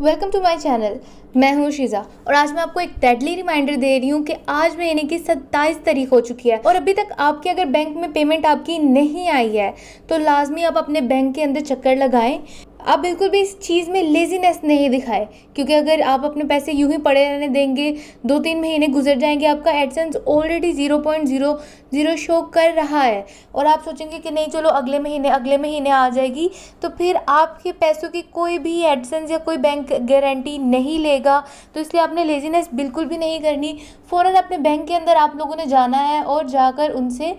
welcome to my channel मैं हूं शीज़ा और आज मैं आपको एक डेडली रिमाइंडर दे रही हूं कि आज महीने की 27 तारीख हो चुकी है और अभी तक आपके अगर बैंक में पेमेंट आपकी नहीं आई है तो लाजमी आप अपने बैंक के अंदर चक्कर लगाएं आप बिल्कुल भी इस चीज़ में लेजीनेस नहीं दिखाए क्योंकि अगर आप अपने पैसे यूं ही पड़े रहने देंगे दो तीन महीने गुजर जाएंगे आपका AdSense already zero point zero zero show कर रहा है और आप सोचेंगे कि नहीं चलो अगले महीने अगले महीने आ जाएगी तो फिर आपके पैसों की कोई भी एडसेंस या कोई बैंक गारंटी नहीं लेगा तो इसलिए आपने लेजीनेस बिल्कुल भी नहीं करनी फ़ौर अपने बैंक के अंदर आप लोगों ने जाना है और जाकर उनसे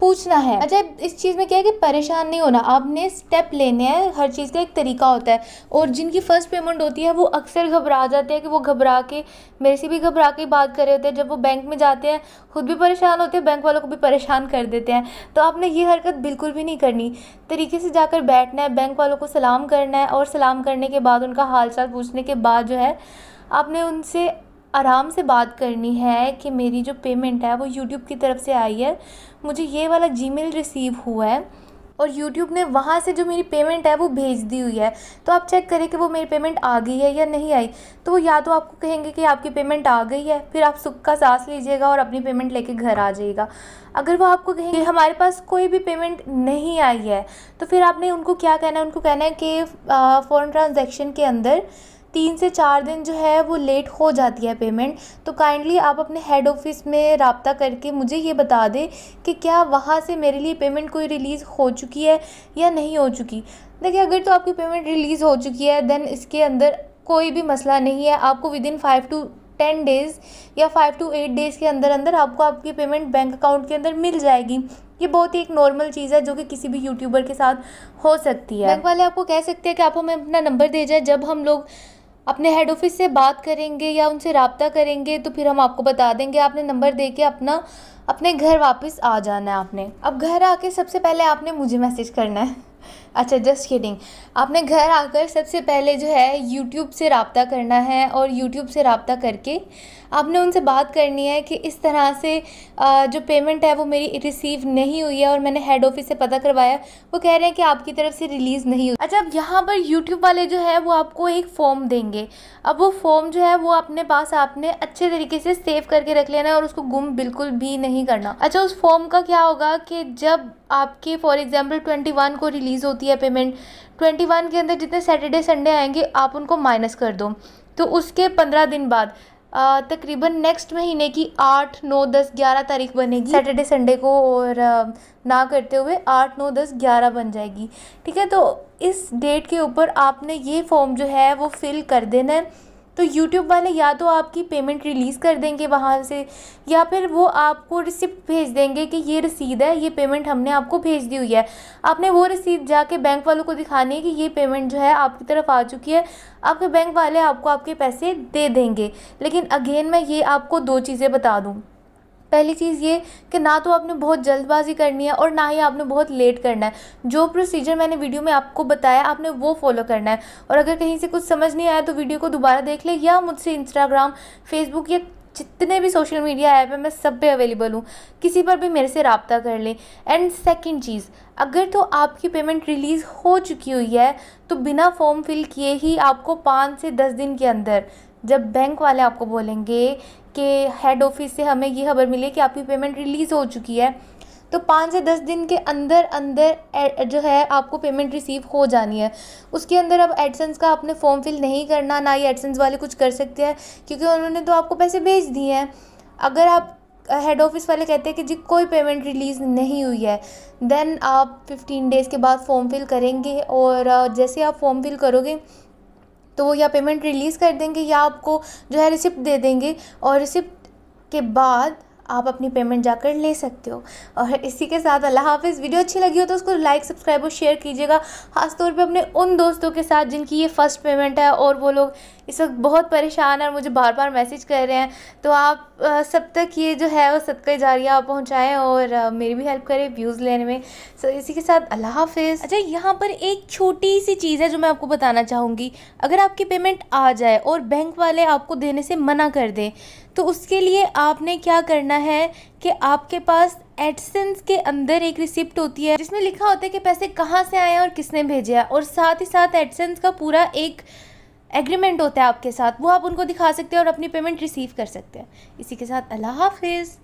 पूछना है अच्छा इस चीज़ में क्या है कि परेशान नहीं होना आपने स्टेप लेने हैं हर चीज़ का एक तरीका होता है और जिनकी फ़र्स्ट पेमेंट होती है वो अक्सर घबरा जाते हैं कि वो घबरा के मेरे से भी घबरा के बात कर रहे होते हैं जब वो बैंक में जाते हैं खुद भी परेशान होते हैं बैंक वालों को भी परेशान कर देते हैं तो आपने ये हरकत बिल्कुल भी नहीं करनी तरीके से जाकर बैठना है बैंक वालों को सलाम करना है और सलाम करने के बाद उनका हाल पूछने के बाद जो है आपने उनसे आराम से बात करनी है कि मेरी जो पेमेंट है वो यूट्यूब की तरफ से आई है मुझे ये वाला मेल रिसीव हुआ है और यूट्यूब ने वहाँ से जो मेरी पेमेंट है वो भेज दी हुई है तो आप चेक करें कि वो मेरी पेमेंट आ गई है या नहीं आई तो वो या तो आपको कहेंगे कि आपकी पेमेंट आ गई है फिर आप सुख का सांस लीजिएगा और अपनी पेमेंट लेके घर आ जाइएगा अगर वो आपको कहेंगे हमारे पास कोई भी पेमेंट नहीं आई है तो फिर आपने उनको क्या कहना है उनको कहना है कि फ़ोन ट्रांजेक्शन के अंदर तीन से चार दिन जो है वो लेट हो जाती है पेमेंट तो काइंडली आप अपने हेड ऑफ़िस में रबता करके मुझे ये बता दें कि क्या वहाँ से मेरे लिए पेमेंट कोई रिलीज़ हो चुकी है या नहीं हो चुकी देखिए अगर तो आपकी पेमेंट रिलीज़ हो चुकी है देन इसके अंदर कोई भी मसला नहीं है आपको within five to ten days या फाइव टू एट डेज़ के अंदर अंदर आपको आपकी पेमेंट बैंक अकाउंट के अंदर मिल जाएगी ये बहुत ही एक नॉर्मल चीज़ है जो कि किसी भी यूट्यूबर के साथ हो सकती है बैंक वाले आपको कह सकते हैं कि आप हमें अपना नंबर दे जाए जब हम लोग अपने हेड ऑफिस से बात करेंगे या उनसे रबता करेंगे तो फिर हम आपको बता देंगे आपने नंबर दे के अपना अपने घर वापस आ जाना है आपने अब घर आके सबसे पहले आपने मुझे मैसेज करना है अच्छा जस्ट किडिंग आपने घर आकर सबसे पहले जो है यूट्यूब से रबता करना है और यूट्यूब से रबता करके आपने उनसे बात करनी है कि इस तरह से जो पेमेंट है वो मेरी रिसीव नहीं हुई है और मैंने हेड ऑफिस से पता करवाया वो कह रहे हैं कि आपकी तरफ से रिलीज़ नहीं हुई अच्छा अब यहाँ पर यूट्यूब वाले जो है वो आपको एक फ़ॉर्म देंगे अब वो फॉर्म जो है वो अपने पास आपने अच्छे तरीके से सेव करके रख लेना है और उसको गुम बिल्कुल भी नहीं करना अच्छा उस फॉर्म का क्या होगा कि जब आपके फॉर एग्ज़ाम्पल ट्वेंटी वन को रिलीज़ होती है पेमेंट ट्वेंटी वन के अंदर जितने सैटरडे संडे आएंगे आप उनको माइनस कर दो तो उसके पंद्रह दिन बाद तकरीबन नेक्स्ट महीने की आठ नौ दस ग्यारह तारीख बनेगी सैटरडे संडे को और ना करते हुए आठ नौ दस ग्यारह बन जाएगी ठीक है तो इस डेट के ऊपर आपने ये फॉर्म जो है वो फिल कर देना है तो यूट्यूब वाले या तो आपकी पेमेंट रिलीज़ कर देंगे वहाँ से या फिर वो आपको रिसिप्ट भेज देंगे कि ये रसीद है ये पेमेंट हमने आपको भेज दी हुई है आपने वो रसीद जाके बैंक वालों को दिखानी है कि ये पेमेंट जो है आपकी तरफ आ चुकी है आपके बैंक वाले आपको आपके पैसे दे देंगे लेकिन अगेन मैं ये आपको दो चीज़ें बता दूँ पहली चीज़ ये कि ना तो आपने बहुत जल्दबाजी करनी है और ना ही आपने बहुत लेट करना है जो प्रोसीजर मैंने वीडियो में आपको बताया आपने वो फॉलो करना है और अगर कहीं से कुछ समझ नहीं आया तो वीडियो को दोबारा देख लें या मुझसे इंस्टाग्राम फेसबुक या जितने भी सोशल मीडिया ऐप है मैं सब पे अवेलेबल हूँ किसी पर भी मेरे से रबता कर लें एंड सेकेंड चीज़ अगर तो आपकी पेमेंट रिलीज़ हो चुकी हुई है तो बिना फॉर्म फिल किए ही आपको पाँच से दस दिन के अंदर जब बैंक वाले आपको बोलेंगे कि हेड ऑफिस से हमें ये खबर मिली कि आपकी पेमेंट रिलीज़ हो चुकी है तो पाँच से दस दिन के अंदर अंदर जो है आपको पेमेंट रिसीव हो जानी है उसके अंदर अब एडसेंस का आपने फॉर्म फिल नहीं करना ना ही एडसेंस वाले कुछ कर सकते हैं क्योंकि उन्होंने तो आपको पैसे भेज दिए हैं अगर आप हेड ऑफिस वाले कहते हैं कि जी कोई पेमेंट रिलीज़ नहीं हुई है देन आप फिफ्टीन डेज़ के बाद फॉर्म फिल करेंगे और जैसे आप फॉर्म फिल करोगे तो वो या पेमेंट रिलीज़ कर देंगे या आपको जो है रिसिप्ट दे देंगे और रिसिप्ट के बाद आप अपनी पेमेंट जाकर ले सकते हो और इसी के साथ अल्लाह हाफिज़ वीडियो अच्छी लगी हो तो उसको लाइक सब्सक्राइब और शेयर कीजिएगा ख़ासतौर पे अपने उन दोस्तों के साथ जिनकी ये फ़र्स्ट पेमेंट है और वो लोग इस वक्त बहुत परेशान है और मुझे बार बार मैसेज कर रहे हैं तो आप सब तक ये जो है वो सदका जारिया आप पहुँचाएँ और मेरी भी हेल्प करें व्यूज़ लेने में सो इसी के साथ अल्लाह हाफिज़ अच्छा यहाँ पर एक छोटी सी चीज़ है जो मैं आपको बताना चाहूँगी अगर आपकी पेमेंट आ जाए और बैंक वाले आपको देने से मना कर दें तो उसके लिए आपने क्या करना है कि आपके पास एडसेंस के अंदर एक रिसिप्ट होती है जिसमें लिखा होता है कि पैसे कहाँ से आए हैं और किसने भेजे हैं और साथ ही साथ एडसेंस का पूरा एक एग्रीमेंट होता है आपके साथ वो आप उनको दिखा सकते हैं और अपनी पेमेंट रिसीव कर सकते हैं इसी के साथ अल्लाह हाफिज़